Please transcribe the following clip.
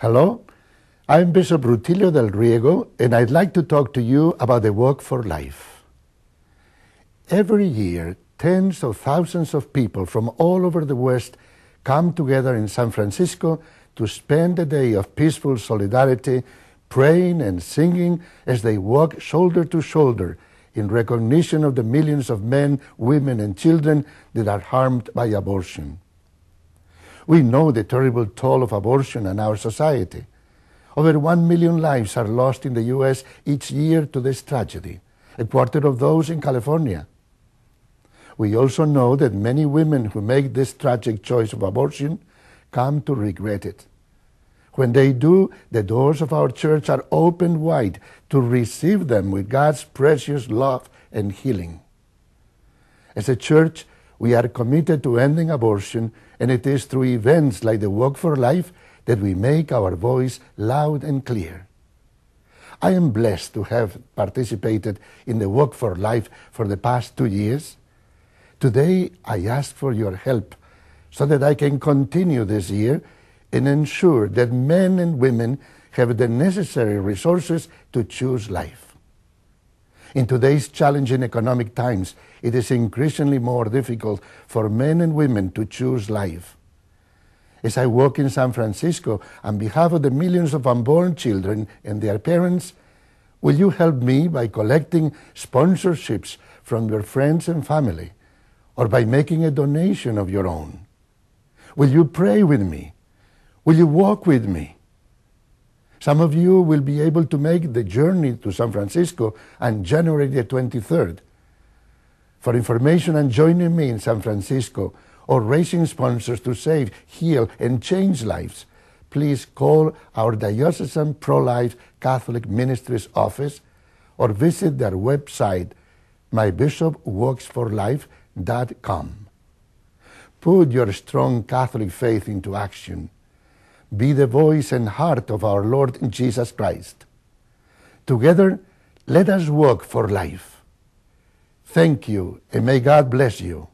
Hello, I'm Bishop Rutilio del Riego, and I'd like to talk to you about the Walk for Life. Every year, tens of thousands of people from all over the West come together in San Francisco to spend a day of peaceful solidarity, praying and singing as they walk shoulder to shoulder in recognition of the millions of men, women, and children that are harmed by abortion. We know the terrible toll of abortion on our society. Over one million lives are lost in the U.S. each year to this tragedy, a quarter of those in California. We also know that many women who make this tragic choice of abortion come to regret it. When they do, the doors of our church are opened wide to receive them with God's precious love and healing. As a church, we are committed to ending abortion, and it is through events like the Walk for Life that we make our voice loud and clear. I am blessed to have participated in the Walk for Life for the past two years. Today, I ask for your help so that I can continue this year and ensure that men and women have the necessary resources to choose life. In today's challenging economic times, it is increasingly more difficult for men and women to choose life. As I work in San Francisco, on behalf of the millions of unborn children and their parents, will you help me by collecting sponsorships from your friends and family, or by making a donation of your own? Will you pray with me? Will you walk with me? Some of you will be able to make the journey to San Francisco on January the 23rd. For information on joining me in San Francisco or raising sponsors to save, heal, and change lives, please call our Diocesan Pro Life Catholic Ministries office or visit their website, mybishopworksforlife.com. Put your strong Catholic faith into action be the voice and heart of our Lord Jesus Christ. Together, let us walk for life. Thank you, and may God bless you.